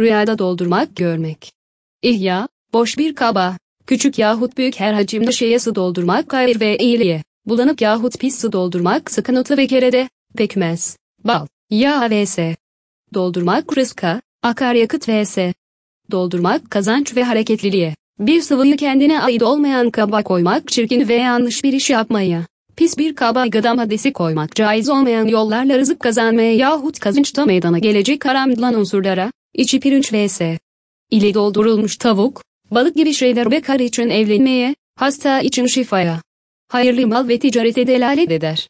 rüyada doldurmak görmek. İhya, boş bir kaba, küçük yahut büyük her hacimde şeye su doldurmak hayır ve iyiliğe, bulanık yahut pis su doldurmak sıkıntılı ve kerede, pekmez, bal, yağ vs. Doldurmak rızka, akaryakıt vs. Doldurmak kazanç ve hareketliliğe, bir sıvıyı kendine ait olmayan kaba koymak çirkin ve yanlış bir iş yapmaya, pis bir kaba gıda maddesi koymak caiz olmayan yollarla rızık kazanmaya yahut kazançta meydana gelecek haramdlan unsurlara, İçi pirinç vs. ile doldurulmuş tavuk, balık gibi şeyler bekar için evlenmeye, hasta için şifaya, hayırlı mal ve ticarete delalet eder.